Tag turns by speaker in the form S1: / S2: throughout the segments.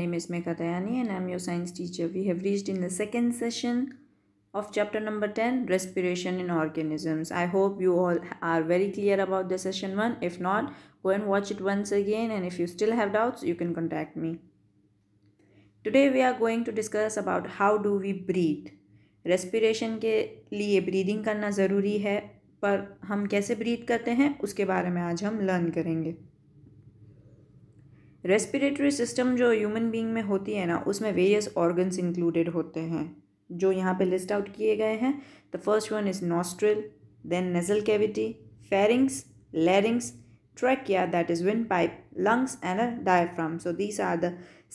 S1: name is Megha Dayani and I am your science teacher. We have reached in the second session of chapter number 10 respiration in organisms. I hope you all are very clear about the session 1. If not, go and watch it once again and if you still have doubts, you can contact me. Today we are going to discuss about how do we breathe. Respiration के लिए breathing करना ज़रूरी है पर हम कैसे breathe करते हैं उसके बारे में आज हम लर्न करेंगे रेस्पिरेटरी सिस्टम जो ह्यूमन बींग में होती है ना उसमें वेरियस ऑर्गन्स इंक्लूडेड होते हैं जो यहाँ पे लिस्ट आउट किए गए हैं the first one is nostril then nasal cavity pharynx larynx that is windpipe lungs and a diaphragm so these are the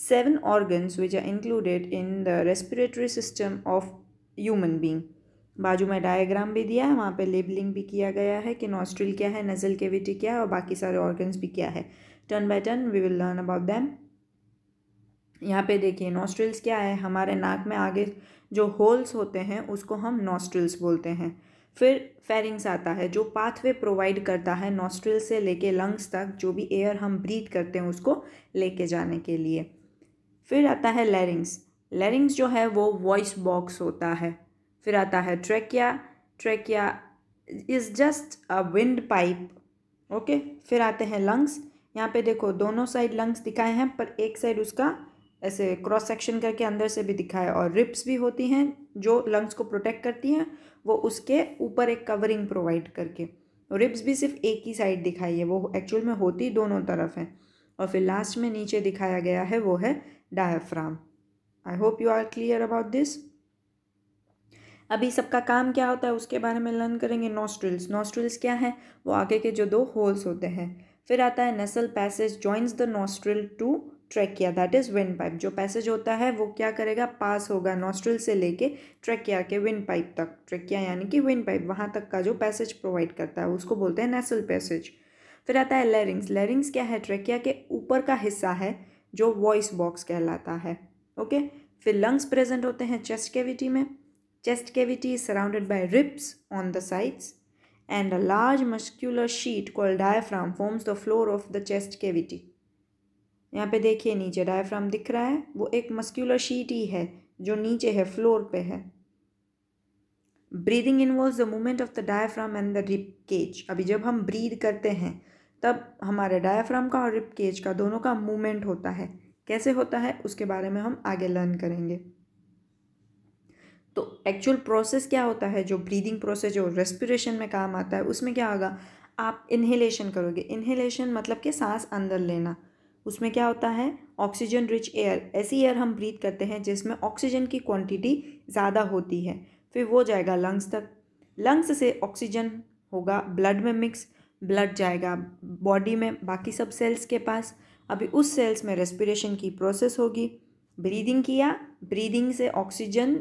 S1: seven organs which are included in the respiratory system of human being बाजू में diagram भी दिया है वहाँ पे labelling भी किया गया है कि नॉस्ट्रिल क्या है नज़ल केविटी क्या है और बाकी सारे ऑर्गन्स भी क्या है turn by turn we will learn about them यहाँ पे देखिए नॉस्ट्रिल्स क्या है हमारे नाक में आगे जो होल्स होते हैं उसको हम नॉस्ट्रिल्स बोलते हैं फिर फेरिंग्स आता है जो पाथवे प्रोवाइड करता है नॉस्ट्रिल से लेके लंग्स तक जो भी एयर हम ब्रीथ करते हैं उसको लेके जाने के लिए फिर आता है लैरिंग्स लैरिंग्स जो है वो वॉइस बॉक्स होता है फिर आता है trachea trachea is just a windpipe okay फिर आते हैं लंग्स यहाँ पे देखो दोनों साइड लंग्स दिखाए हैं पर एक साइड उसका ऐसे क्रॉस सेक्शन करके अंदर से भी दिखाया और रिप्स भी होती हैं जो लंग्स को प्रोटेक्ट करती हैं वो उसके ऊपर एक कवरिंग प्रोवाइड करके रिप्स भी सिर्फ एक ही साइड दिखाई है वो एक्चुअल में होती दोनों तरफ है और फिर लास्ट में नीचे दिखाया गया है वो है diaphragm I hope you are clear about this अभी सबका काम क्या होता है उसके बारे में लर्न करेंगे नॉस्ट्रिल्स नॉस्ट्रिल्स क्या है वो आगे के जो दो होल्स होते हैं फिर आता है nasal passage joins the nostril to trachea that is windpipe जो पैसेज होता है वो क्या करेगा पास होगा नॉस्ट्रल से लेके ट्रैकिया के विंड पाइप तक ट्रैकिया यानी कि विंड पाइप वहाँ तक का जो पैसेज प्रोवाइड करता है उसको बोलते हैं नेसल पैसेज फिर आता है लेरिंग्स लेरिंग्स क्या है ट्रैकिया के ऊपर का हिस्सा है जो वॉइस बॉक्स कहलाता है ओके फिर लंग्स प्रेजेंट होते हैं चेस्ट कैविटी में chest cavity is surrounded by ribs on the sides and a large muscular sheet called diaphragm forms the floor of the chest cavity. यहाँ पे देखिए नीचे डायफ्राम दिख रहा है वो एक मस्क्यूलर शीट ही है जो नीचे है फ्लोर पे है breathing involve the movement of the diaphragm and the rib cage अभी जब हम ब्रीद करते हैं तब हमारे डायफ्राम का और रिप केज का दोनों का मूवमेंट होता है कैसे होता है उसके बारे में हम आगे लर्न करेंगे तो एक्चुअल प्रोसेस क्या होता है जो ब्रीदिंग प्रोसेस जो रेस्पिरेशन में काम आता है उसमें क्या होगा आप इन्हेलेशन करोगे इन्हेलेशन मतलब कि सांस अंदर लेना उसमें क्या होता है ऑक्सीजन रिच एयर ऐसी एयर हम ब्रीथ करते हैं जिसमें ऑक्सीजन की क्वांटिटी ज़्यादा होती है फिर वो जाएगा लंग्स तक लंग्स से ऑक्सीजन होगा ब्लड में मिक्स ब्लड जाएगा बॉडी में बाकी सब सेल्स के पास अभी उस सेल्स में रेस्पिरेशन की प्रोसेस होगी ब्रीदिंग किया ब्रीदिंग से ऑक्सीजन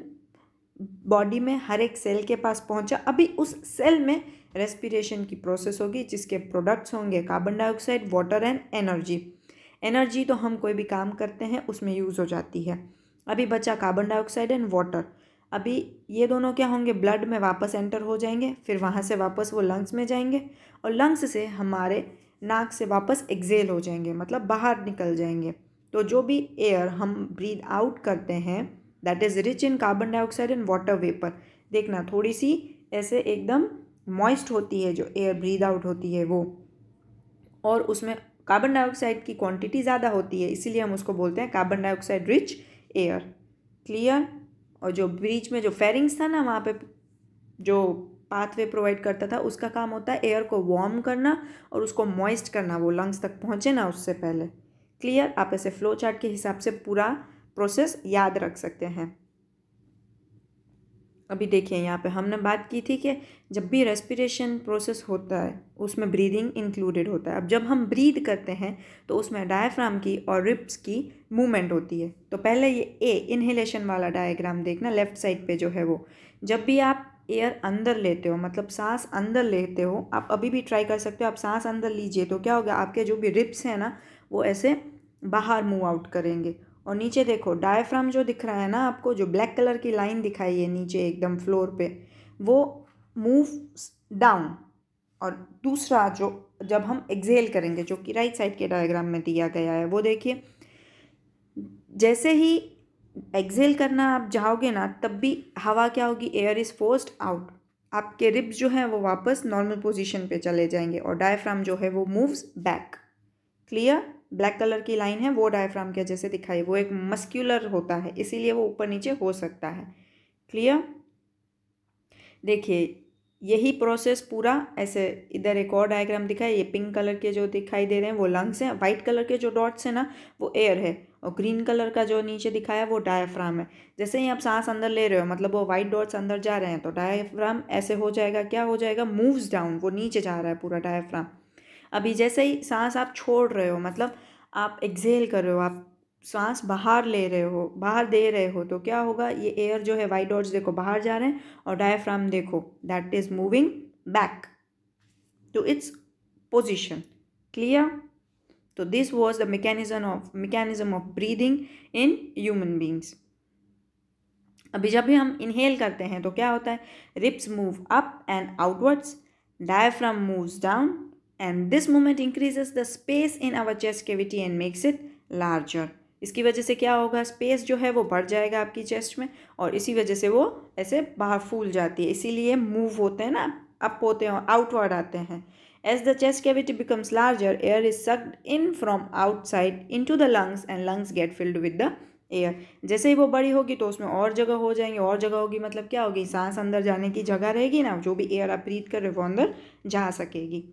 S1: बॉडी में हर एक सेल के पास पहुंचा अभी उस सेल में रेस्पिरेशन की प्रोसेस होगी जिसके प्रोडक्ट्स होंगे carbon dioxide water and energy energy तो हम कोई भी काम करते हैं उसमें यूज़ हो जाती है अभी बचा कार्बन डाइऑक्साइड एंड वाटर अभी ये दोनों क्या होंगे ब्लड में वापस एंटर हो जाएंगे फिर वहाँ से वापस वो लंग्स में जाएंगे और लंग्स से हमारे नाक से वापस एक्जेल हो जाएंगे मतलब बाहर निकल जाएंगे तो जो भी एयर हम ब्रीद आउट करते हैं that is rich in carbon dioxide and water vapour देखना थोड़ी सी ऐसे एकदम मॉइस्ट होती है जो एयर ब्रीद आउट होती है वो और उसमें कार्बन डाइऑक्साइड की क्वांटिटी ज़्यादा होती है इसीलिए हम उसको बोलते हैं carbon dioxide rich air clear और जो ब्रीच में जो फेरिंग्स था ना वहाँ पे जो पाथवे प्रोवाइड करता था उसका काम होता है एयर को वार्म करना और उसको मॉइस्ट करना वो लंग्स तक पहुँचे ना उससे पहले क्लियर आप ऐसे फ्लो चार्ट के हिसाब से पूरा प्रोसेस याद रख सकते हैं अभी देखिए यहाँ पे हमने बात की थी कि जब भी रेस्पिरेशन प्रोसेस होता है उसमें ब्रीदिंग इंक्लूडेड होता है अब जब हम ब्रीद करते हैं तो उसमें डायफ्राम की और रिप्स की मूवमेंट होती है तो पहले ये ए इन्हेलेशन वाला डायग्राम देखना लेफ्ट साइड पे जो है वो जब भी आप एयर अंदर लेते हो मतलब सांस अंदर लेते हो आप अभी भी ट्राई कर सकते हो आप सांस अंदर लीजिए तो क्या होगा आपके जो भी रिप्स हैं ना वो ऐसे बाहर मूव आउट करेंगे और नीचे देखो डायफ्राम जो दिख रहा है ना आपको जो ब्लैक कलर की लाइन दिखाई है नीचे एकदम फ्लोर पे वो मूव डाउन और दूसरा जो जब हम एक्सेल करेंगे जो कि राइट साइड के डायग्राम में दिया गया है वो देखिए जैसे ही एक्सेल करना आप जाओगे ना तब भी हवा क्या होगी एयर इज़ फोर्स्ड आउट आपके रिब्स जो हैं वो वापस नॉर्मल पोजीशन पे चले जाएंगे और डायफ्राम जो है वो moves back clear black colour की लाइन है वो डायफ्राम के जैसे दिखाई वो एक मस्क्यूलर होता है इसीलिए वो ऊपर नीचे हो सकता है क्लियर देखिए यही प्रोसेस पूरा ऐसे इधर एक और डायग्राम दिखा है ये पिंक कलर के जो दिखाई दे रहे हैं वो लंग्स हैं वाइट कलर के जो डॉट्स हैं ना वो एयर है और ग्रीन कलर का जो नीचे दिखाया है वो डायफ्राम है जैसे ही आप सांस अंदर ले रहे हो मतलब वो वाइट डॉट्स अंदर जा रहे हैं तो डायफ्राम ऐसे हो जाएगा क्या हो जाएगा मूव्स डाउन वो नीचे जा रहा है पूरा डायफ्राम अभी जैसे ही सांस आप छोड़ रहे हो मतलब आप एक्सेल कर रहे हो आप सांस बाहर ले रहे हो बाहर दे रहे हो तो क्या होगा ये एयर जो है वाइट डॉट्स देखो बाहर जा रहे हैं और डायफ्राम देखो that is moving back to its position clear तो this was the mechanism of mechanism of breathing in human beings अभी जब भी हम इनहेल करते हैं तो क्या होता है ribs move up and outwards diaphragm moves down and this moment increases the space in our chest cavity and makes it larger इसकी वजह से क्या होगा स्पेस जो है वो बढ़ जाएगा आपकी चेस्ट में और इसी वजह से वो ऐसे बाहर फूल जाती है इसीलिए मूव होते हैं ना अप होते हैं आउटवर्ड आते हैं as the chest cavity becomes larger air is sucked in from outside into the lungs and lungs get filled with the air जैसे ही वो बड़ी होगी तो उसमें और जगह हो जाएंगी और जगह होगी मतलब क्या होगी सांस अंदर जाने की जगह रहेगी ना जो भी एयर आप ब्रीथ कर रहे वो अंदर जा सकेगी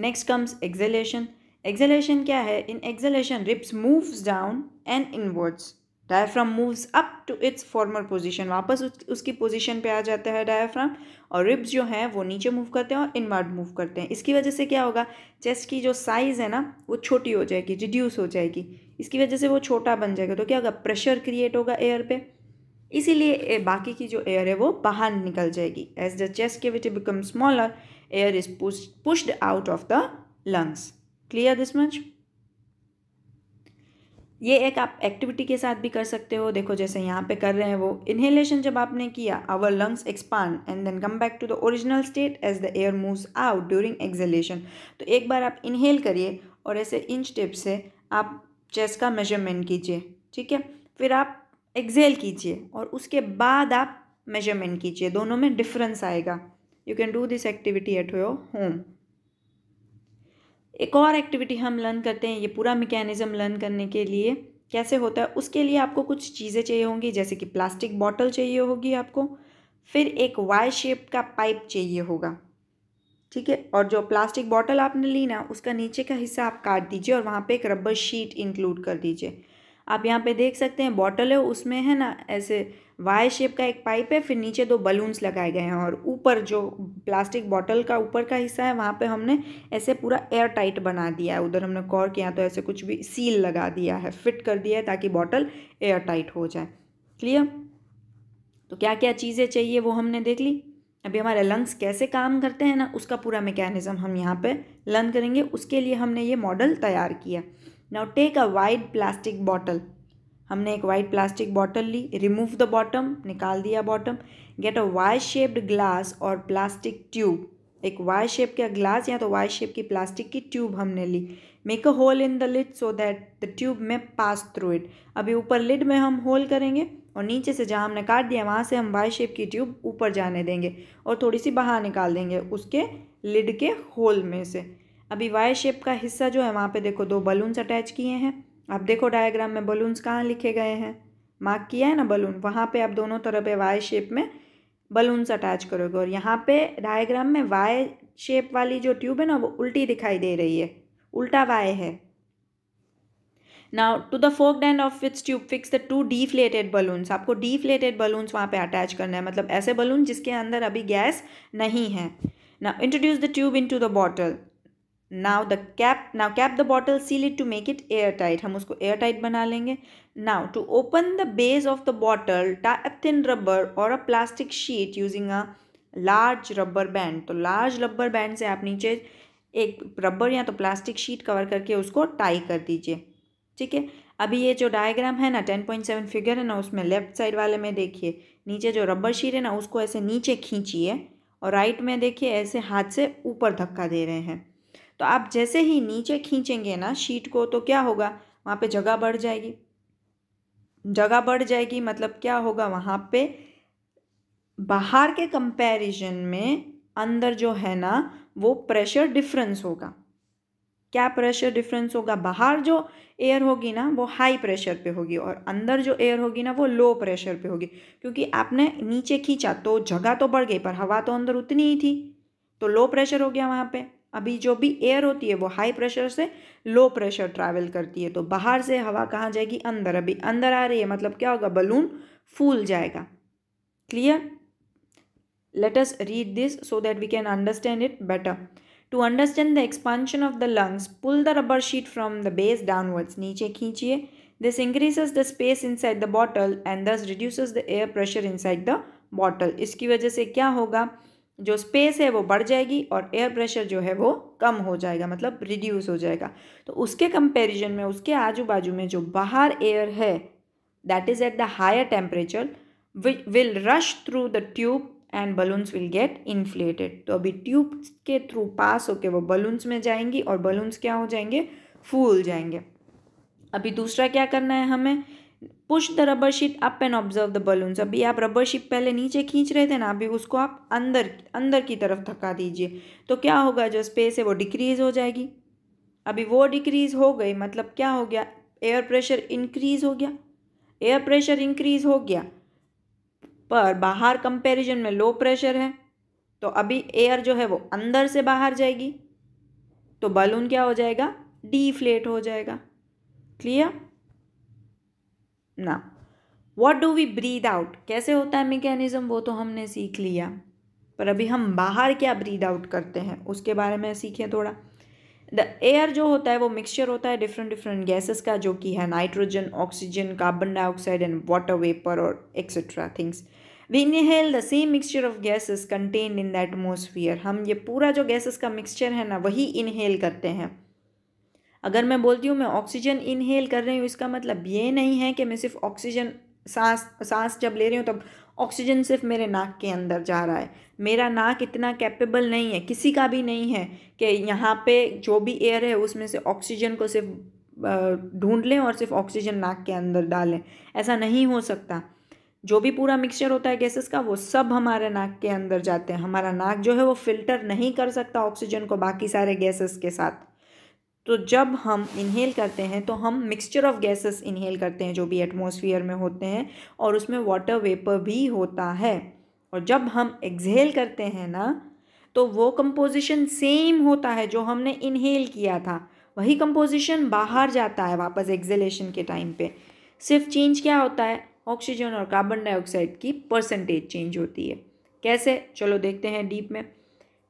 S1: नेक्स्ट कम्स एक्जलेशन एक्जलेशन क्या है in exhalation ribs moves down and inwards diaphragm moves up to its former position वापस उसकी पोजिशन पे आ जाता है डायफ्राम और रिब्स जो हैं वो नीचे मूव करते हैं और इनवर्ड मूव करते हैं इसकी वजह से क्या होगा चेस्ट की जो साइज़ है ना वो छोटी हो जाएगी रिड्यूस हो जाएगी इसकी वजह से वो छोटा बन जाएगा तो क्या होगा प्रेशर क्रिएट होगा एयर पे इसीलिए बाकी की जो एयर है वो बाहर निकल जाएगी as the chest cavity become smaller air is pushed pushed out of the lungs clear this much ये एक आप एक्टिविटी के साथ भी कर सकते हो देखो जैसे यहाँ पे कर रहे हैं वो इन्हेलेशन जब आपने किया our lungs expand and then come back to the original state as the air moves out during exhalation तो एक बार आप इन्हेल करिए और ऐसे इंच टिप से आप चेस्ट का मेजरमेंट कीजिए ठीक है फिर आप एक्जेल कीजिए और उसके बाद आप मेजरमेंट कीजिए दोनों में डिफरेंस आएगा you can do this activity at your home एक और एक्टिविटी हम लर्न करते हैं ये पूरा मेकेनिज़्म लर्न करने के लिए कैसे होता है उसके लिए आपको कुछ चीज़ें चाहिए होंगी जैसे कि प्लास्टिक बॉटल चाहिए होगी आपको फिर एक वाई शेप का पाइप चाहिए होगा ठीक है और जो प्लास्टिक बॉटल आपने ली ना उसका नीचे का हिस्सा आप काट दीजिए और वहाँ पे एक रबर शीट इंक्लूड कर दीजिए आप यहाँ पे देख सकते हैं बॉटल है उसमें है ना ऐसे वाई शेप का एक पाइप है फिर नीचे दो बलून्स लगाए गए हैं और ऊपर जो प्लास्टिक बॉटल का ऊपर का हिस्सा है वहाँ पे हमने ऐसे पूरा एयर टाइट बना दिया है उधर हमने कॉर के यहाँ तो ऐसे कुछ भी सील लगा दिया है फिट कर दिया है ताकि बॉटल एयर टाइट हो जाए क्लियर तो क्या क्या चीज़ें चाहिए वो हमने देख ली अभी हमारे लंग्स कैसे काम करते हैं ना उसका पूरा मेकेनिज़्म हम यहाँ पर लर्न करेंगे उसके लिए हमने ये मॉडल तैयार किया now take a white plastic bottle हमने एक वाइट प्लास्टिक बॉटल ली रिमूव द बॉटम निकाल दिया bottom get a Y shaped glass और प्लास्टिक ट्यूब एक वाई शेप का ग्लास या तो वाई शेप की प्लास्टिक की ट्यूब हमने ली make a hole in the lid so that the tube में पास थ्रू इट अभी ऊपर लिड में हम होल करेंगे और नीचे से जहाँ हमने काट दिया वहाँ से हम वाई शेप की ट्यूब ऊपर जाने देंगे और थोड़ी सी बाहर निकाल देंगे उसके लिड के होल में से अभी वाई शेप का हिस्सा जो है वहाँ पे देखो दो बलून्स अटैच किए हैं आप देखो डायग्राम में बलून्स कहाँ लिखे गए हैं मार्क किया है ना बलून वहाँ पे आप दोनों तरफ है वाई शेप में बलून्स अटैच करोगे और यहाँ पे डायग्राम में वाई शेप वाली जो ट्यूब है ना वो उल्टी दिखाई दे रही है उल्टा वाई है now to the fork end of with tube fix the two deflated balloons आपको डीफ्लेटेड बलून्स वहाँ पे अटैच करना है मतलब ऐसे बलून जिसके अंदर अभी गैस नहीं है ना introduce the tube into the bottle now the cap now cap the bottle seal it to make it air tight हम उसको एयर टाइट बना लेंगे now to open the base of the bottle tie a thin rubber और a plastic sheet using a large rubber band तो large rubber band से आप नीचे एक रबर या तो प्लास्टिक शीट कवर करके उसको टाई कर दीजिए ठीक है अभी ये जो डायग्राम है ना टेन पॉइंट सेवन फिगर है ना उसमें लेफ्ट साइड वाले में देखिए नीचे जो रबर शीट है ना उसको ऐसे नीचे खींचिए और राइट में देखिए ऐसे हाथ से ऊपर धक्का दे रहे हैं तो आप जैसे ही नीचे खींचेंगे ना शीट को तो क्या होगा वहाँ पे जगह बढ़ जाएगी जगह बढ़ जाएगी मतलब क्या होगा वहाँ पे बाहर के कंपैरिजन में अंदर जो है ना वो प्रेशर डिफरेंस होगा क्या प्रेशर डिफरेंस होगा बाहर जो एयर होगी ना वो हाई प्रेशर पे होगी और अंदर जो एयर होगी ना वो लो प्रेशर पे होगी क्योंकि आपने नीचे खींचा तो जगह तो बढ़ गई पर हवा तो अंदर उतनी ही थी तो लो प्रेशर हो गया वहाँ पर अभी जो भी एयर होती है वो हाई प्रेशर से लो प्रेशर ट्रैवल करती है तो बाहर से हवा कहाँ जाएगी अंदर अभी अंदर आ रही है मतलब क्या होगा बलून फूल जाएगा clear let us read this so that we can understand it better to understand the expansion of the lungs pull the rubber sheet from the base downwards नीचे खींचिए this increases the space inside the bottle and thus reduce the air pressure inside the bottle इसकी वजह से क्या होगा जो space है वो बढ़ जाएगी और एयर प्रेशर जो है वो कम हो जाएगा मतलब रिड्यूस हो जाएगा तो उसके कंपैरिजन में उसके आजू बाजू में जो बाहर एयर है that is at the higher temperature will rush through the tube and balloons will get inflated तो अभी ट्यूब के थ्रू पास होकर वो बलून्स में जाएंगी और बलून्स क्या हो जाएंगे फूल जाएंगे अभी दूसरा क्या करना है हमें push the rubber sheet up and observe the balloons अभी आप रबर शीट पहले नीचे खींच रहे थे ना अभी उसको आप अंदर अंदर की तरफ थका दीजिए तो क्या होगा जो स्पेस है वो डिक्रीज़ हो जाएगी अभी वो डिक्रीज़ हो गई मतलब क्या हो गया एयर प्रेशर इंक्रीज़ हो गया एयर प्रेशर इंक्रीज़ हो गया पर बाहर कंपेरिजन में लो प्रेशर है तो अभी एयर जो है वो अंदर से बाहर जाएगी तो बलून क्या हो जाएगा डीफ्लेट हो जाएगा क्लियर ना what do we breathe out कैसे होता है मेकेनिज्म वो तो हमने सीख लिया पर अभी हम बाहर क्या ब्रीद आउट करते हैं उसके बारे में सीखें थोड़ा द एयर जो होता है वो मिक्सचर होता है डिफरेंट डिफरेंट गैसेस का जो कि है nitrogen oxygen carbon dioxide and water vapour और etcetera things we inhale the same mixture of gases contained in the atmosphere हम ये पूरा जो गैसेस का मिक्सचर है ना वही इनहेल करते हैं अगर मैं बोलती हूँ मैं ऑक्सीजन इनहेल कर रही हूँ इसका मतलब ये नहीं है कि मैं सिर्फ ऑक्सीजन सांस सांस जब ले रही हूँ तब ऑक्सीजन सिर्फ मेरे नाक के अंदर जा रहा है मेरा नाक इतना कैपेबल नहीं है किसी का भी नहीं है कि यहाँ पे जो भी एयर है उसमें से ऑक्सीजन को सिर्फ ढूंढ लें और सिर्फ ऑक्सीजन नाक के अंदर डालें ऐसा नहीं हो सकता जो भी पूरा मिक्सचर होता है गैसेस का वो सब हमारे नाक के अंदर जाते हैं हमारा नाक जो है वो फिल्टर नहीं कर सकता ऑक्सीजन को बाकी सारे गैसेस के साथ तो जब हम इन्हेल करते हैं तो हम मिक्सचर ऑफ गैसेस इन्हेल करते हैं जो भी एटमॉस्फेयर में होते हैं और उसमें वाटर वेपर भी होता है और जब हम एक्सहेल करते हैं ना तो वो कंपोजिशन सेम होता है जो हमने इन्हेल किया था वही कंपोजिशन बाहर जाता है वापस एक्जेलेशन के टाइम पे सिर्फ चेंज क्या होता है ऑक्सीजन और कार्बन डाइऑक्साइड की परसेंटेज चेंज होती है कैसे चलो देखते हैं डीप में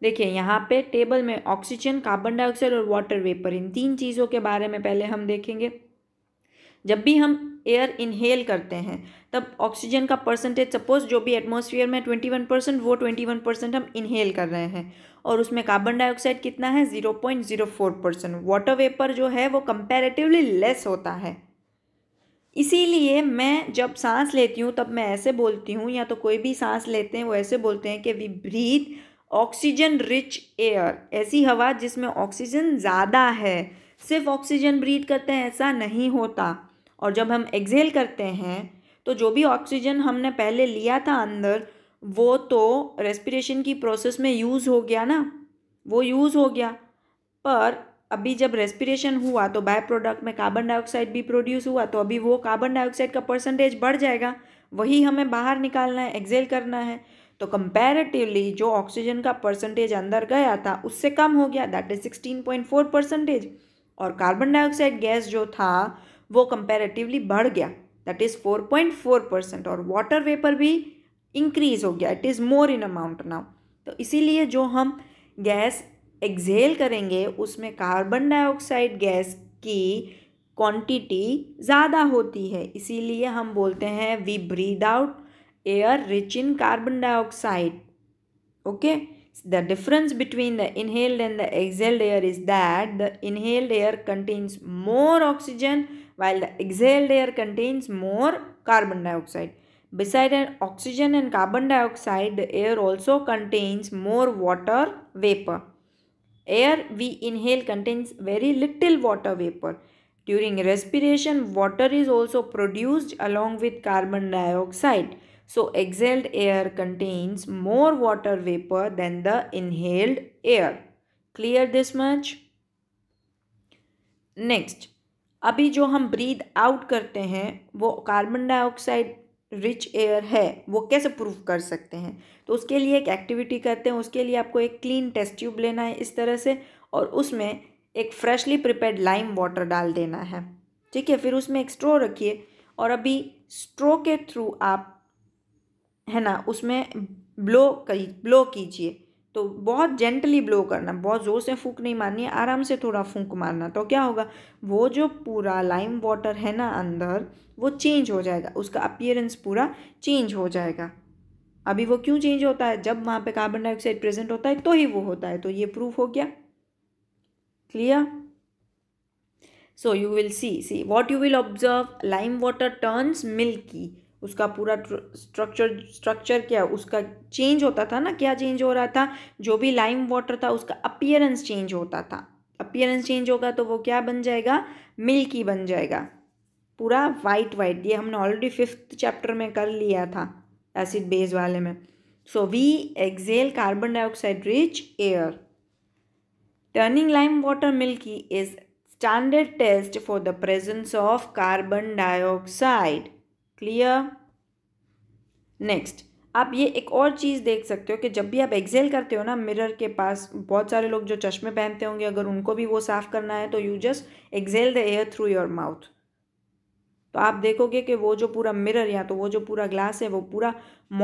S1: देखिए यहाँ पे टेबल में ऑक्सीजन कार्बन डाइऑक्साइड और वाटर वेपर इन तीन चीज़ों के बारे में पहले हम देखेंगे जब भी हम एयर इनहेल करते हैं तब ऑक्सीजन का परसेंटेज सपोज जो भी एटमॉस्फेयर में ट्वेंटी वन परसेंट वो ट्वेंटी वन परसेंट हम इनहेल कर रहे हैं और उसमें कार्बन डाइऑक्साइड कितना है zero point zero four percent water vapour जो है वो कंपेरेटिवली लेस होता है इसीलिए मैं जब सांस लेती हूँ तब मैं ऐसे बोलती हूँ या तो कोई भी सांस लेते हैं वो ऐसे बोलते हैं कि we breathe oxygen rich air ऐसी हवा जिसमें ऑक्सीजन ज़्यादा है सिर्फ ऑक्सीजन ब्रीथ करते हैं ऐसा नहीं होता और जब हम एक्सहेल करते हैं तो जो भी ऑक्सीजन हमने पहले लिया था अंदर वो तो रेस्पिरेशन की प्रोसेस में यूज़ हो गया ना वो यूज़ हो गया पर अभी जब रेस्पिरेशन हुआ तो बाय प्रोडक्ट में कार्बन डाइऑक्साइड भी प्रोड्यूस हुआ तो अभी वो कार्बन डाइऑक्साइड का परसेंटेज बढ़ जाएगा वही हमें बाहर निकालना है एक्जेल करना है तो कंपैरेटिवली जो ऑक्सीजन का परसेंटेज अंदर गया था उससे कम हो गया that is sixteen point four percentage और कार्बन डाइऑक्साइड गैस जो था वो कंपैरेटिवली बढ़ गया that is four point four percent और वाटर वेपर भी इंक्रीज हो गया it is more in amount now तो इसीलिए जो हम गैस एक्जेल करेंगे उसमें कार्बन डाइऑक्साइड गैस की क्वांटिटी ज़्यादा होती है इसीलिए हम बोलते हैं we breathe out air rich in carbon dioxide. Okay. So the difference between the inhaled and the exhaled air is that the inhaled air contains more oxygen while the exhaled air contains more carbon dioxide. Beside oxygen and carbon dioxide, the air also contains more water vapor. Air we inhale contains very little water vapor. During respiration, water is also produced along with carbon dioxide. So exhaled air contains more water vapor than the inhaled air. Clear this much? Next, अभी जो हम breathe out करते हैं वो carbon dioxide rich air है वो कैसे prove कर सकते हैं तो उसके लिए एक एक्टिविटी करते हैं उसके लिए आपको एक क्लीन टेस्ट ट्यूब लेना है इस तरह से और उसमें एक फ्रेशली प्रिपेयर्ड लाइम वाटर डाल देना है ठीक है फिर उसमें एक स्ट्रो रखिए और अभी स्ट्रो के थ्रू आप है ना उसमें ब्लो करी ब्लो कीजिए तो बहुत जेंटली ब्लो करना बहुत ज़ोर से फूंक नहीं मारनी है आराम से थोड़ा फूंक मारना तो क्या होगा वो जो पूरा लाइम वाटर है ना अंदर वो चेंज हो जाएगा उसका अपियरेंस पूरा चेंज हो जाएगा अभी वो क्यों चेंज होता है जब वहाँ पे कार्बन डाइऑक्साइड प्रेजेंट होता है तो ही वो होता है तो ये प्रूफ हो गया clear so you will see see what you will observe lime water turns milky उसका पूरा स्ट्रक्चर स्ट्रक्चर क्या उसका चेंज होता था ना क्या चेंज हो रहा था जो भी लाइम वाटर था उसका अपियरेंस चेंज होता था अपियरेंस चेंज होगा तो वो क्या बन जाएगा मिल्की बन जाएगा पूरा वाइट वाइट ये हमने ऑलरेडी फिफ्थ चैप्टर में कर लिया था एसिड बेस वाले में so we exhale carbon dioxide rich air turning lime water milky is standard test for the presence of carbon dioxide clear next आप ये एक और चीज़ देख सकते हो कि जब भी आप एक्सेल करते हो ना मिरर के पास बहुत सारे लोग जो चश्मे पहनते होंगे अगर उनको भी वो साफ़ करना है तो you just exhale the air through your mouth तो आप देखोगे कि वो जो पूरा मिरर या तो वो जो पूरा ग्लास है वो पूरा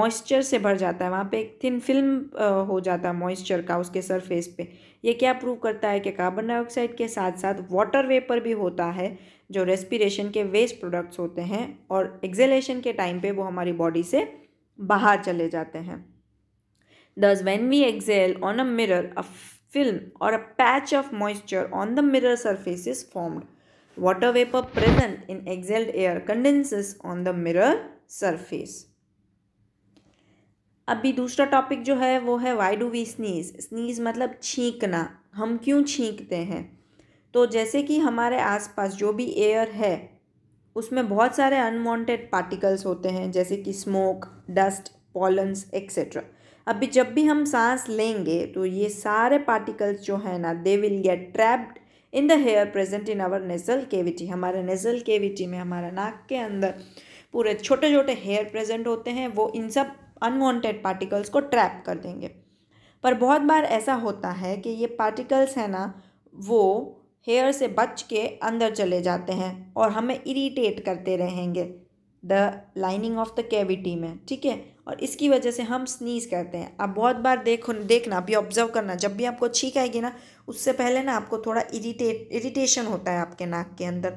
S1: मॉइस्चर से भर जाता है वहाँ पे एक थिन फिल्म हो जाता है मॉइस्चर का उसके सरफेस पे ये क्या प्रूव करता है कि कार्बन डाइऑक्साइड के साथ साथ वाटर वेपर भी होता है जो रेस्पिरेशन के वेस्ट प्रोडक्ट्स होते हैं और एक्जेलेशन के टाइम पे वो हमारी बॉडी से बाहर चले जाते हैं thus when we exhale on a mirror a film और a patch of moisture on the mirror surface is formed water vapour present in exhaled air condenses on the mirror surface अभी दूसरा topic जो है वो है why do we sneeze sneeze मतलब छींकना हम क्यों छींकते हैं तो जैसे कि हमारे आसपास जो भी एयर है उसमें बहुत सारे अनवांटेड पार्टिकल्स होते हैं जैसे कि स्मोक डस्ट पॉलन्स एक्सेट्रा अभी जब भी हम सांस लेंगे तो ये सारे पार्टिकल्स जो है ना they will get trapped in the hair present in our nasal cavity हमारे नेजल केविटी में हमारा नाक के अंदर पूरे छोटे छोटे हेयर प्रेजेंट होते हैं वो इन सब अनवांटेड पार्टिकल्स को ट्रैप कर देंगे पर बहुत बार ऐसा होता है कि ये पार्टिकल्स हैं ना वो हेयर से बच के अंदर चले जाते हैं और हमें इरीटेट करते रहेंगे the lining of the cavity में ठीक है और इसकी वजह से हम स्नीज़ करते हैं आप बहुत बार देखो देखना अभी ऑब्जर्व करना जब भी आपको छींक आएगी ना उससे पहले ना आपको थोड़ा इरीटेट इरीटेशन होता है आपके नाक के अंदर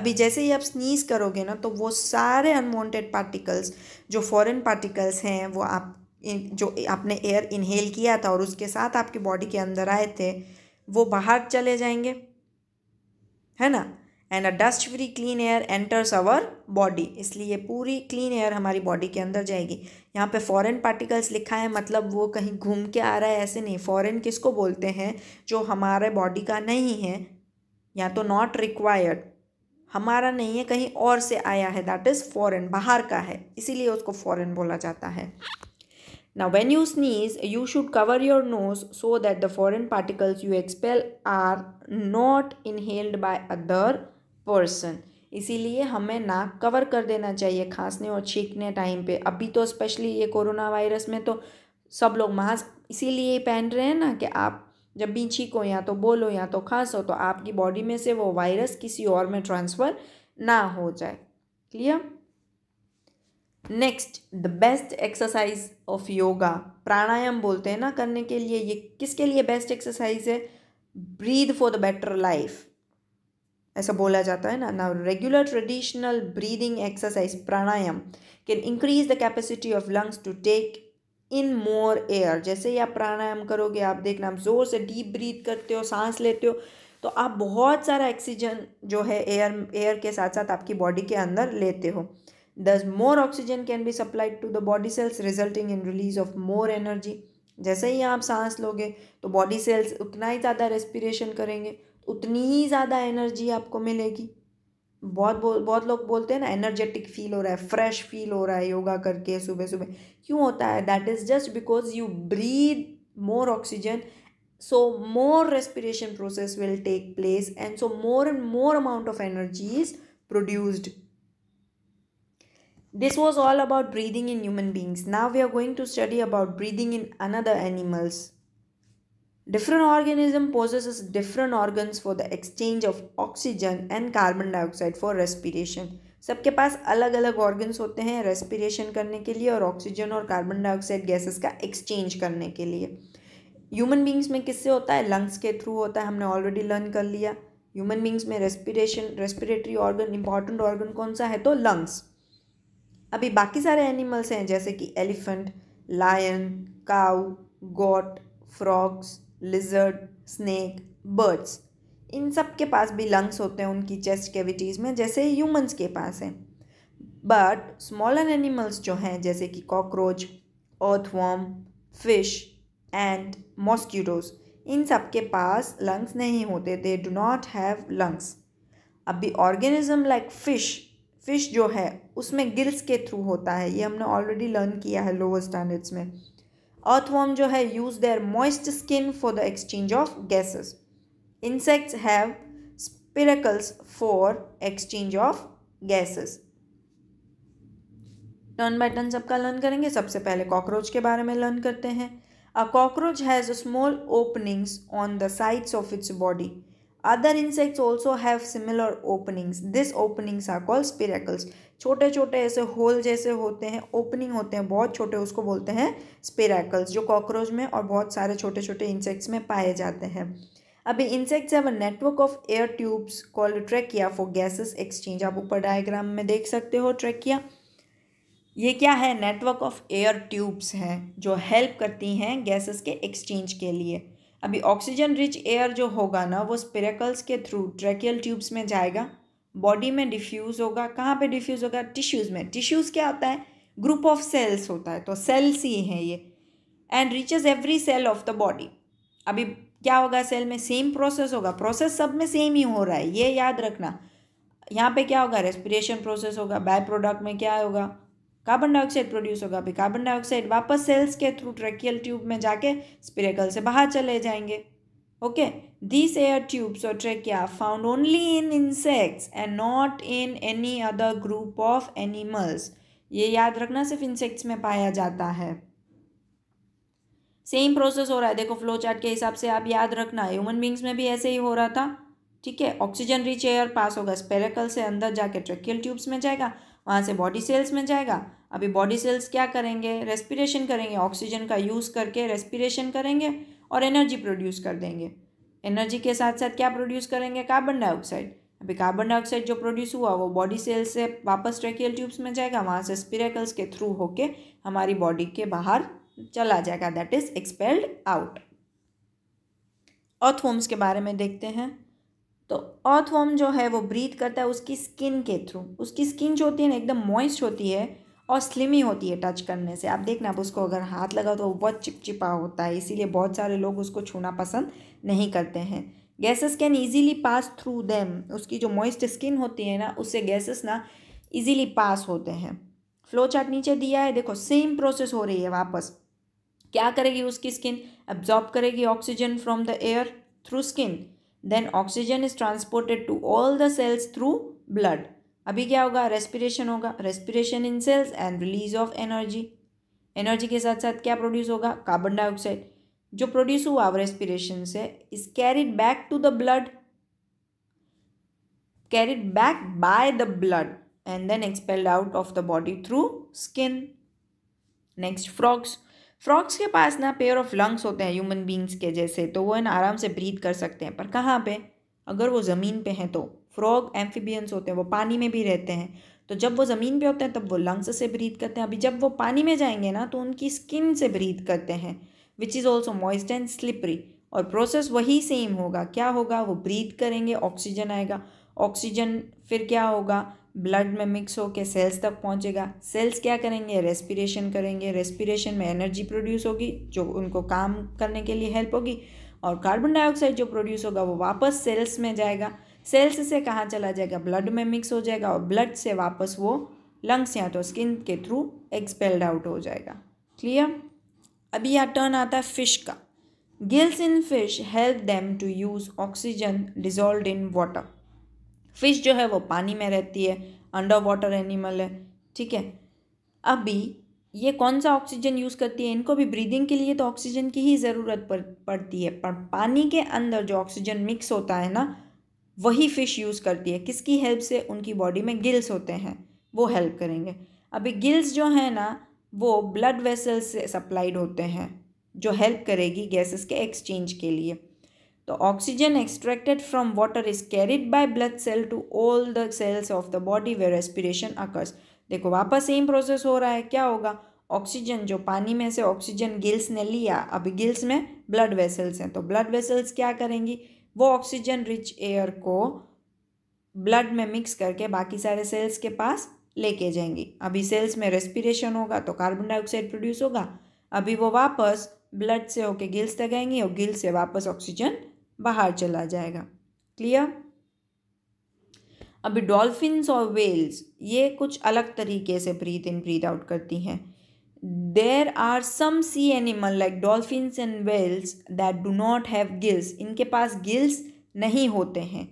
S1: अभी जैसे ही आप स्नीज़ करोगे ना तो वो सारे अनवांटेड पार्टिकल्स जो फॉरेन पार्टिकल्स हैं वो आप जो आपने एयर इन्हेल किया था और उसके साथ आपकी बॉडी के अंदर आए थे वो बाहर चले जाएंगे है ना and a dust free clean air enters our body इसलिए ये पूरी क्लीन एयर हमारी बॉडी के अंदर जाएगी यहाँ पे फॉरेन पार्टिकल्स लिखा है मतलब वो कहीं घूम के आ रहा है ऐसे नहीं फॉरेन किसको बोलते हैं जो हमारे बॉडी का नहीं है या तो नॉट रिक्वायर्ड हमारा नहीं है कहीं और से आया है दैट इज़ फॉरेन बाहर का है इसीलिए उसको फॉरेन बोला जाता है Now when you sneeze, you should cover your nose so that the foreign particles you expel are not inhaled by other person. इसीलिए हमें नाक कवर कर देना चाहिए खांसने और छींकने टाइम पे अभी तो स्पेशली ये कोरोना वायरस में तो सब लोग मास्क इसीलिए पहन रहे हैं ना कि आप जब भी छींको या तो बोलो या तो खांसो तो आपकी बॉडी में से वो वायरस किसी और में ट्रांसफ़र ना हो जाए clear next the best exercise of yoga pranayama बोलते हैं ना करने के लिए ये किसके लिए बेस्ट एक्सरसाइज है breathe for the better life ऐसा बोला जाता है ना now regular traditional breathing exercise pranayama can increase the capacity of lungs to take in more air जैसे ही आप प्राणायाम करोगे आप देखना आप ज़ोर से डीप ब्रीथ करते हो सांस लेते हो तो आप बहुत सारा ऑक्सीजन जो है एयर एयर के साथ साथ आपकी बॉडी के अंदर लेते हो does more oxygen can be supplied to the body cells resulting in release of more energy जैसे ही आप सांस लोगे तो बॉडी सेल्स उतना ही ज़्यादा रेस्पिरेशन करेंगे उतनी ही ज़्यादा एनर्जी आपको मिलेगी बहुत बो बहुत लोग बोलते हैं ना एनर्जेटिक फील हो रहा है फ्रेश फील हो रहा है योगा करके सुबह सुबह क्यों होता है that is just because you breathe more oxygen so more respiration process will take place and so more and more amount of energy is produced This was all about breathing in human beings. Now we are going to study about breathing in another animals. Different organism possesses different organs for the exchange of oxygen and carbon dioxide for respiration. सबके पास अलग अलग organs होते हैं respiration करने के लिए और oxygen और कार्बन डाइऑक्साइड गैसेस का एक्सचेंज करने के लिए ह्यूमन बींग्स में किससे होता है लंग्स के थ्रू होता है हमने ऑलरेडी लर्न कर लिया ह्यूमन बींग्स में respiration respiratory organ important organ कौन सा है तो लंग्स अभी बाकी सारे एनिमल्स हैं जैसे कि elephant lion cow goat frogs lizard snake birds इन सब के पास भी लंग्स होते हैं उनकी चेस्ट कैविटीज़ में जैसे ह्यूमंस के पास हैं बट स्मॉलर एनिमल्स जो हैं जैसे कि cockroach earthworm fish and mosquitoes इन सब के पास लंग्स नहीं होते they do not have lungs अभी ऑर्गेनिज्म लाइक फ़िश फ़िश जो है उसमें गिल्स के थ्रू होता है ये हमने ऑलरेडी लर्न किया है लोअर स्टैंडर्ड्स में अर्थवॉर्म जो है use their moist skin for the exchange of gases insects have spiracles for exchange of gases turn by turn सबका लर्न करेंगे सबसे पहले कॉकरोच के बारे में लर्न करते हैं a cockroach has small openings on the sides of its body other insects also have similar openings this openings are called spiracles छोटे छोटे ऐसे होल जैसे होते हैं ओपनिंग होते हैं बहुत छोटे उसको बोलते हैं स्पेराकल्स जो कॉकरोच में और बहुत सारे छोटे छोटे इंसेक्ट्स में पाए जाते हैं अभी insects have a network of air tubes call trachea for gases exchange आप ऊपर डायग्राम में देख सकते हो ट्रेकिया ये क्या है नेटवर्क ऑफ एयर ट्यूब्स हैं जो हेल्प करती हैं गैसेस के एक्सचेंज के लिए अभी ऑक्सीजन रिच एयर जो होगा ना वो स्पेरेकल्स के थ्रू ट्रैकियल ट्यूब्स में जाएगा बॉडी में डिफ्यूज़ होगा कहाँ पे डिफ्यूज़ होगा टिश्यूज़ में टिश्यूज़ क्या होता है ग्रुप ऑफ सेल्स होता है तो सेल्स ही हैं ये and reaches every cell of the body अभी क्या होगा सेल में सेम प्रोसेस होगा प्रोसेस सब में सेम ही हो रहा है ये याद रखना यहाँ पे क्या होगा रेस्पिरेशन प्रोसेस होगा बाय प्रोडक्ट में क्या होगा कार्बन डाइऑक्साइड प्रोड्यूस होगा अभी कार्बन डाइऑक्साइड वापस सेल्स के थ्रू ट्रेकियल ट्यूब में जाके स्पिरेकल से बाहर चले जाएंगे Okay, these air tubes or trachea found only in insects and not in any other group of animals. ये याद रखना सिर्फ इंसेक्ट्स में पाया जाता है सेम प्रोसेस हो रहा है देखो फ्लो चार्ट के हिसाब से आप याद रखना ह्यूमन बींग्स में भी ऐसे ही हो रहा था ठीक है ऑक्सीजन रिच एयर पास होगा स्पेरेकल से अंदर जाके ट्रेकियल ट्यूब्स में जाएगा वहाँ से बॉडी सेल्स में जाएगा अभी बॉडी सेल्स क्या करेंगे रेस्पिरेशन करेंगे ऑक्सीजन का यूज़ करके रेस्पिरेशन करेंगे और एनर्जी प्रोड्यूस कर देंगे एनर्जी के साथ साथ क्या प्रोड्यूस करेंगे कार्बन डाइऑक्साइड अभी कार्बन डाइऑक्साइड जो प्रोड्यूस हुआ वो बॉडी सेल्स से वापस ट्रेकियल ट्यूब्स में जाएगा वहाँ से स्पिरेकल्स के थ्रू होके हमारी बॉडी के बाहर चला जाएगा that is expelled out earthworms के बारे में देखते हैं तो अर्थवॉर्म जो है वो ब्रीथ करता है उसकी स्किन के थ्रू उसकी स्किन जो होती है ना एकदम मॉइस्ट होती है और स्लिमी होती है टच करने से आप देखना आप उसको अगर हाथ लगाओ तो वो बहुत चिपचिपा होता है इसीलिए बहुत सारे लोग उसको छूना पसंद नहीं करते हैं gases can easily pass through them उसकी जो मॉइस्ट स्किन होती है ना उससे गैसेस ना ईजीली पास होते हैं फ्लो चार्ट नीचे दिया है देखो सेम प्रोसेस हो रही है वापस क्या करेगी उसकी स्किन एब्जॉर्ब करेगी oxygen from the air through skin then oxygen is transported to all the cells through blood अभी क्या होगा रेस्पिरेशन होगा respiration in cells and release of energy energy के साथ साथ क्या प्रोड्यूस होगा कार्बन डाइऑक्साइड जो प्रोड्यूस हुआ रेस्पिरेशन से is carried back to the blood carried back by the blood and then expelled out of the body through skin next frocks frogs के पास ना पेयर ऑफ लंग्स होते हैं human beings के जैसे तो वो ना आराम से ब्रीथ कर सकते हैं पर कहाँ पे अगर वो ज़मीन पे हैं तो फ्रॉग एम्फीबियंस होते हैं वो पानी में भी रहते हैं तो जब वो ज़मीन पे होते हैं तब वो लंग्स से ब्रीथ करते हैं अभी जब वो पानी में जाएंगे ना तो उनकी स्किन से ब्रीथ करते हैं which is also moist and slippery और प्रोसेस वही सेम होगा क्या होगा वो ब्रीथ करेंगे ऑक्सीजन आएगा ऑक्सीजन फिर क्या होगा ब्लड में मिक्स होकर सेल्स तक पहुंचेगा सेल्स क्या करेंगे रेस्पिरेशन करेंगे रेस्पिरेशन में एनर्जी प्रोड्यूस होगी जो उनको काम करने के लिए हेल्प होगी और कार्बन डाइऑक्साइड जो प्रोड्यूस होगा वो वापस सेल्स में जाएगा सेल्स से कहाँ चला जाएगा ब्लड में मिक्स हो जाएगा और ब्लड से वापस वो लंग्स या तो स्किन के थ्रू एक्सपेल्ड आउट हो जाएगा क्लियर अभी यहाँ टर्न आता है फिश का gills in fish help them to use oxygen dissolve in water fish जो है वो पानी में रहती है अंडर वाटर एनिमल है ठीक है अभी ये कौन सा ऑक्सीजन यूज़ करती है इनको भी ब्रीदिंग के लिए तो ऑक्सीजन की ही ज़रूरत पड़ती है पर पानी के अंदर जो ऑक्सीजन मिक्स होता है ना वही फ़िश यूज़ करती है किसकी हेल्प से उनकी बॉडी में गिल्स होते हैं वो हेल्प करेंगे अभी गिल्स जो हैं ना वो ब्लड वेसल से सप्लाइड होते हैं जो हेल्प करेगी गैसेस के एक्सचेंज के लिए तो oxygen extracted from water is carried by blood cell to all the cells of the body where respiration occurs देखो वापस सेम प्रोसेस हो रहा है क्या होगा ऑक्सीजन जो पानी में से ऑक्सीजन गिल्स ने लिया अभी गिल्स में ब्लड वेसल्स हैं तो ब्लड वेसल्स क्या करेंगी वो ऑक्सीजन रिच एयर को ब्लड में मिक्स करके बाकी सारे सेल्स के पास लेके जाएंगी अभी सेल्स में रेस्पिरेशन होगा तो कार्बन डाइऑक्साइड प्रोड्यूस होगा अभी वो वापस ब्लड से होके गिल्स तक आएंगी और गिल्स से वापस ऑक्सीजन बाहर चला जाएगा क्लियर अभी डॉल्फिन्स और वेल्स ये कुछ अलग तरीके से ब्रीथ इन ब्रीथ आउट करती हैं there are some sea animal like dolphins and whales that do not have gills इनके पास गिल्स नहीं होते हैं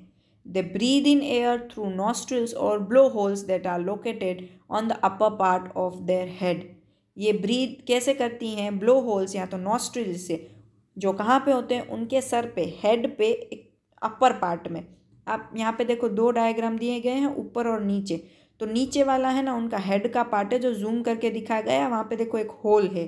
S1: they breathe in air through nostrils और blowholes that are located on the upper part of their head ये breathe कैसे करती हैं ब्लो होल्स या तो नॉस्ट्रिल से जो कहाँ पे होते हैं उनके सर पे हेड पे अपर पार्ट में आप यहाँ पे देखो दो डायग्राम दिए गए हैं ऊपर और नीचे तो नीचे वाला है ना उनका हेड का पार्ट है जो जूम करके दिखाया गया है वहाँ पे देखो एक होल है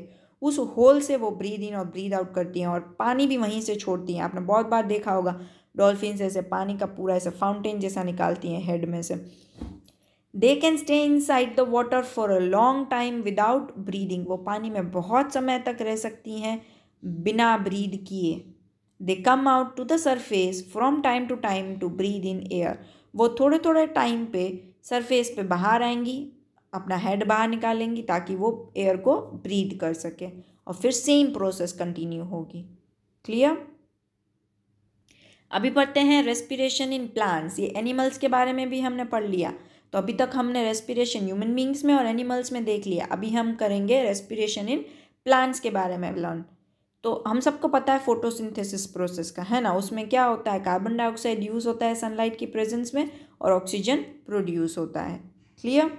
S1: उस होल से वो ब्रीद इन और ब्रीद आउट करती हैं और पानी भी वहीं से छोड़ती हैं आपने बहुत बार देखा होगा डॉल्फिन ऐसे पानी का पूरा ऐसे फाउंटेन जैसा निकालती हैं हेड में से they can stay inside the water for a long time without breathing वो पानी में बहुत समय तक रह सकती हैं बिना ब्रीद किए they come out to the surface from time to time to breathe in air वो थोड़े थोड़े टाइम पे सरफेस पे बाहर आएंगी अपना हेड बाहर निकालेंगी ताकि वो एयर को ब्रीद कर सके और फिर सेम प्रोसेस कंटिन्यू होगी क्लियर अभी पढ़ते हैं रेस्पिरेशन इन प्लांट्स ये एनिमल्स के बारे में भी हमने पढ़ लिया तो अभी तक हमने रेस्पिरेशन ह्यूमन बींग्स में और एनिमल्स में देख लिया अभी हम करेंगे रेस्पिरेशन इन प्लांट्स के बारे में लर्न तो हम सबको पता है फोटोसिंथेसिस प्रोसेस का है ना उसमें क्या होता है कार्बन डाइऑक्साइड यूज़ होता है सनलाइट की प्रेजेंस में और ऑक्सीजन प्रोड्यूस होता है क्लियर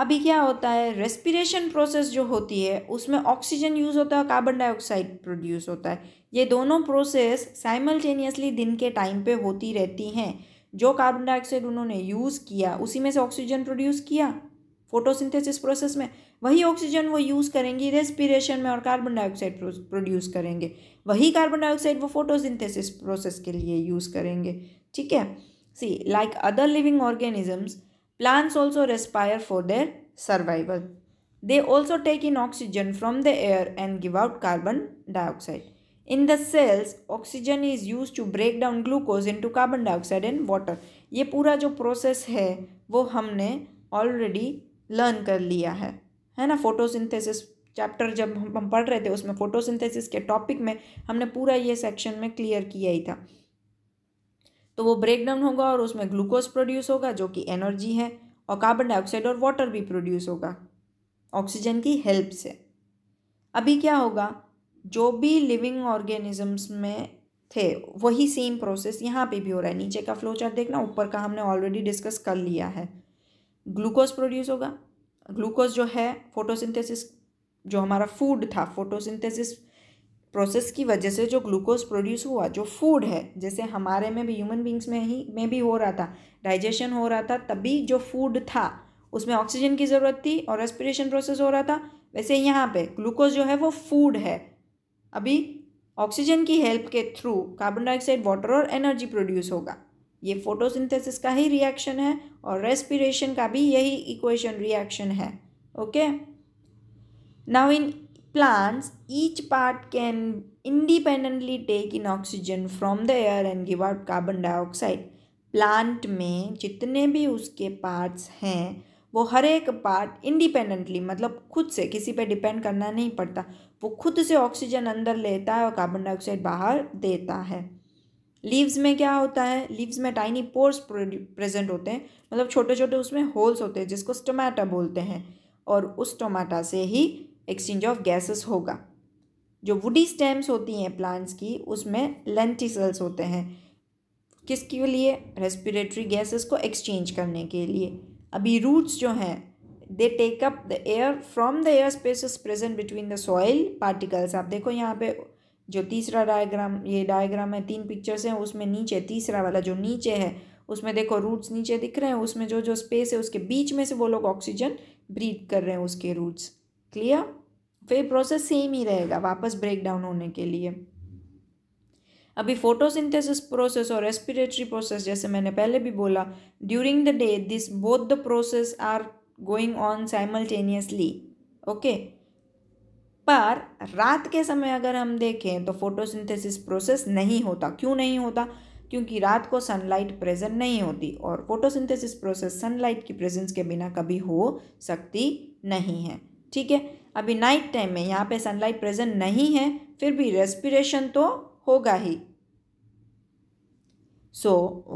S1: अभी क्या होता है रेस्पिरेशन प्रोसेस जो होती है उसमें ऑक्सीजन यूज़ होता है कार्बन डाइऑक्साइड प्रोड्यूस होता है ये दोनों प्रोसेस साइमल्टेनियसली दिन के टाइम पे होती रहती हैं जो कार्बन डाइऑक्साइड उन्होंने यूज़ किया उसी में से ऑक्सीजन प्रोड्यूस किया फोटोसिंथेसिस प्रोसेस में वही ऑक्सीजन वो यूज़ करेंगी रेस्पिरेशन में और कार्बन डाइऑक्साइड प्रोड्यूस करेंगे वही कार्बन डाइऑक्साइड वो फोटोसिंथेसिस प्रोसेस के लिए यूज़ करेंगे ठीक है see like other living organisms plants also respire for their survival they also take in oxygen from the air and give out carbon dioxide. In the cells oxygen is use to break down glucose into carbon dioxide and water ये पूरा जो process है वो हमने already learn कर लिया है है ना फोटो सिंथेसिस चैप्टर जब हम पढ़ रहे थे उसमें फोटोसिंथेसिस के टॉपिक में हमने पूरा ये सेक्शन में क्लियर किया ही था तो वो ब्रेक डाउन होगा और उसमें ग्लूकोज प्रोड्यूस होगा जो कि एनर्जी है और कार्बन डाइऑक्साइड और वाटर भी प्रोड्यूस होगा ऑक्सीजन की हेल्प से अभी क्या होगा जो भी लिविंग ऑर्गेनिजम्स में थे वही सेम प्रोसेस यहाँ पे भी हो रहा है नीचे का फ्लो चार्ट देखना ऊपर का हमने ऑलरेडी डिस्कस कर लिया है ग्लूकोज प्रोड्यूस होगा ग्लूकोज जो है फोटोसिंथेसिस जो हमारा फूड था फोटोसिंथेसिस प्रोसेस की वजह से जो ग्लूकोज प्रोड्यूस हुआ जो फूड है जैसे हमारे में भी ह्यूमन बींग्स में ही में भी हो रहा था डाइजेशन हो रहा था तभी जो फूड था उसमें ऑक्सीजन की ज़रूरत थी और रेस्पिरेशन प्रोसेस हो रहा था वैसे यहाँ पे ग्लूकोज जो है वो फूड है अभी ऑक्सीजन की हेल्प के थ्रू कार्बन डाइऑक्साइड वाटर और एनर्जी प्रोड्यूस होगा ये फोटोसिंथेसिस का ही रिएक्शन है और रेस्पिरेशन का भी यही इक्वेशन रिएक्शन है okay now in plants each part can independently take in oxygen from the air and give out carbon dioxide plant में जितने भी उसके पार्ट्स हैं वो हर एक पार्ट इंडिपेंडेंटली मतलब खुद से किसी पे डिपेंड करना नहीं पड़ता वो खुद से ऑक्सीजन अंदर लेता है और कार्बन डाइऑक्साइड बाहर देता है लीव्स में क्या होता है लीव्स में टाइनी पोर्स प्रेजेंट होते हैं मतलब छोटे छोटे उसमें होल्स होते हैं जिसको स्टोमेटा बोलते हैं और उस टोमाटा से ही एक्सचेंज ऑफ गैसेस होगा जो वुडी स्टेम्स होती हैं प्लांट्स की उसमें लेंटी सेल्स होते हैं किसके लिए रेस्पिरेटरी गैसेस को एक्सचेंज करने के लिए अभी रूट्स जो हैं they take up the air from the air spaces present between the soil particles आप देखो यहाँ पे जो तीसरा डायग्राम ये डायग्राम है तीन पिक्चर्स हैं उसमें नीचे तीसरा वाला जो नीचे है उसमें देखो रूट्स नीचे दिख रहे हैं उसमें जो जो स्पेस है उसके बीच में से वो लोग ऑक्सीजन ब्रीथ कर रहे हैं उसके रूट्स क्लियर फिर प्रोसेस सेम ही रहेगा वापस ब्रेक डाउन होने के लिए अभी फोटोसिंथेसिस प्रोसेस और रेस्पिरेटरी प्रोसेस जैसे मैंने पहले भी बोला during the day this both the process are going on simultaneously okay पर रात के समय अगर हम देखें तो फोटोसिंथेसिस प्रोसेस नहीं होता क्यों नहीं होता क्योंकि रात को सनलाइट प्रेजेंट नहीं होती और फोटोसिंथेसिस प्रोसेस सनलाइट की प्रेजेंस के बिना कभी हो सकती नहीं है ठीक है अभी नाइट टाइम में यहाँ पे सनलाइट प्रेजेंट नहीं है फिर भी रेस्पिरेशन तो होगा ही so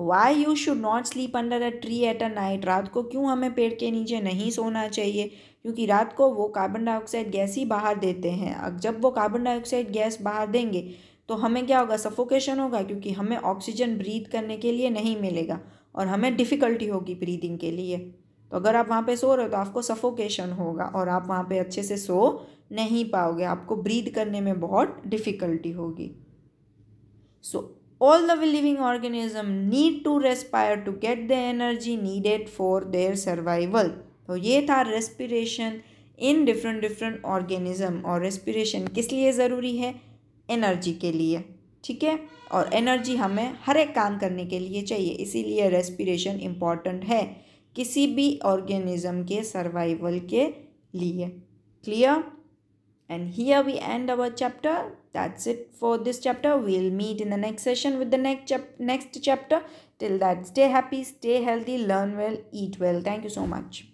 S1: why you should not sleep under a tree at a night रात को क्यों हमें पेड़ के नीचे नहीं सोना चाहिए क्योंकि रात को वो कार्बन डाइऑक्साइड गैस ही बाहर देते हैं अब जब वो कार्बन डाइऑक्साइड गैस बाहर देंगे तो हमें क्या होगा सफोकेशन होगा क्योंकि हमें ऑक्सीजन ब्रीथ करने के लिए नहीं मिलेगा और हमें डिफ़िकल्टी होगी ब्रीदिंग के लिए तो अगर आप वहाँ पे सो रहे हो तो आपको सफोकेशन होगा और आप वहाँ पे अच्छे से सो नहीं पाओगे आपको ब्रीद करने में बहुत डिफ़िकल्टी होगी so all the living organism need to respire to get the energy needed for their survival तो ये था respiration in different different organism और रेस्पिरेशन किस लिए ज़रूरी है एनर्जी के लिए ठीक है और एनर्जी हमें हर एक काम करने के लिए चाहिए इसीलिए रेस्पिरेशन इम्पॉर्टेंट है किसी भी ऑर्गेनिज्म के सर्वाइवल के लिए clear and here we end our chapter that's it for this chapter we will meet in the next session with the next next chapter till that stay happy stay healthy learn well eat well thank you so much